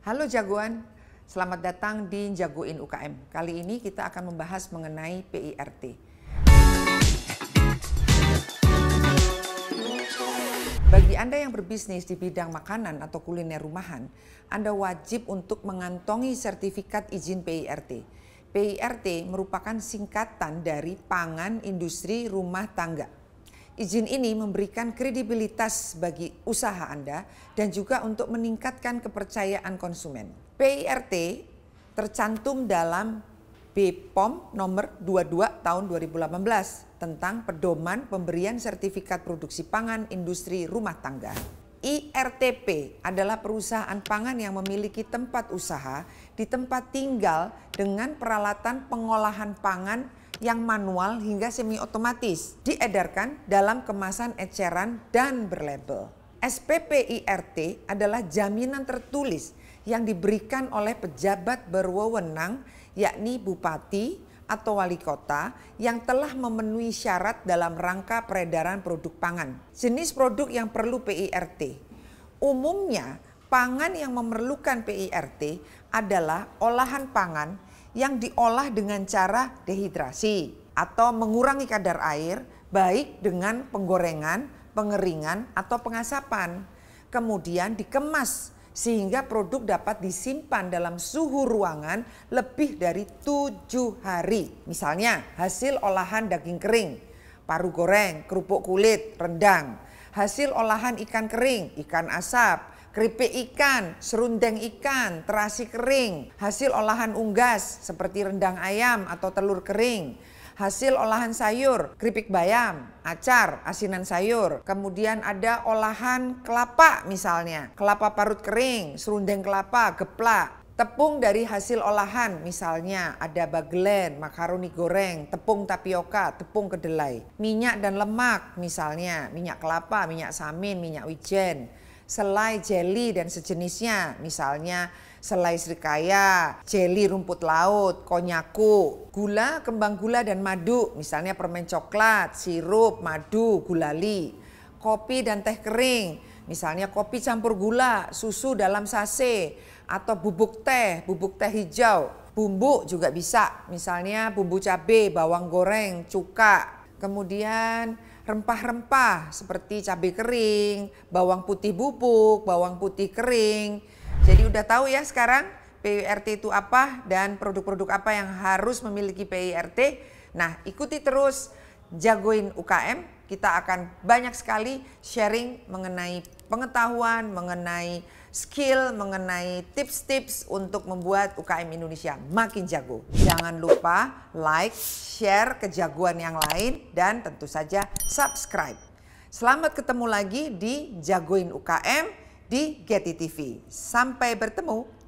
Halo jagoan, selamat datang di Jagoin UKM. Kali ini kita akan membahas mengenai PIRT. Bagi Anda yang berbisnis di bidang makanan atau kuliner rumahan, Anda wajib untuk mengantongi sertifikat izin PIRT. PIRT merupakan singkatan dari Pangan Industri Rumah Tangga Izin ini memberikan kredibilitas bagi usaha Anda dan juga untuk meningkatkan kepercayaan konsumen. PIRT tercantum dalam BPOM nomor 22 tahun 2018 tentang pedoman pemberian sertifikat produksi pangan industri rumah tangga. IRTP adalah perusahaan pangan yang memiliki tempat usaha di tempat tinggal dengan peralatan pengolahan pangan yang manual hingga semi otomatis diedarkan dalam kemasan eceran dan berlabel. SPPIRT adalah jaminan tertulis yang diberikan oleh pejabat berwenang yakni bupati atau wali kota yang telah memenuhi syarat dalam rangka peredaran produk pangan. Jenis produk yang perlu PIRT. Umumnya pangan yang memerlukan PIRT adalah olahan pangan yang diolah dengan cara dehidrasi atau mengurangi kadar air baik dengan penggorengan, pengeringan atau pengasapan. Kemudian dikemas sehingga produk dapat disimpan dalam suhu ruangan lebih dari tujuh hari. Misalnya hasil olahan daging kering, paru goreng, kerupuk kulit, rendang, hasil olahan ikan kering, ikan asap, keripik ikan, serundeng ikan, terasi kering, hasil olahan unggas seperti rendang ayam atau telur kering, hasil olahan sayur, keripik bayam, acar, asinan sayur. Kemudian ada olahan kelapa misalnya, kelapa parut kering, serundeng kelapa, geplak. Tepung dari hasil olahan misalnya ada bagelen, makaroni goreng, tepung tapioka, tepung kedelai. Minyak dan lemak misalnya, minyak kelapa, minyak samin, minyak wijen selai jelly dan sejenisnya. Misalnya selai serikaya, jelly rumput laut, konyaku, gula, kembang gula dan madu. Misalnya permen coklat, sirup, madu, gulali, kopi dan teh kering. Misalnya kopi campur gula, susu dalam sase, atau bubuk teh, bubuk teh hijau. Bumbu juga bisa, misalnya bumbu cabai, bawang goreng, cuka, kemudian rempah-rempah seperti cabai kering, bawang putih bubuk, bawang putih kering. Jadi udah tahu ya sekarang PIRT itu apa dan produk-produk apa yang harus memiliki PIRT. Nah ikuti terus jagoin UKM, kita akan banyak sekali sharing mengenai pengetahuan, mengenai skill, mengenai tips-tips untuk membuat UKM Indonesia makin jago. Jangan lupa like, share kejagoan yang lain, dan tentu saja subscribe. Selamat ketemu lagi di Jagoin UKM di Getty TV. Sampai bertemu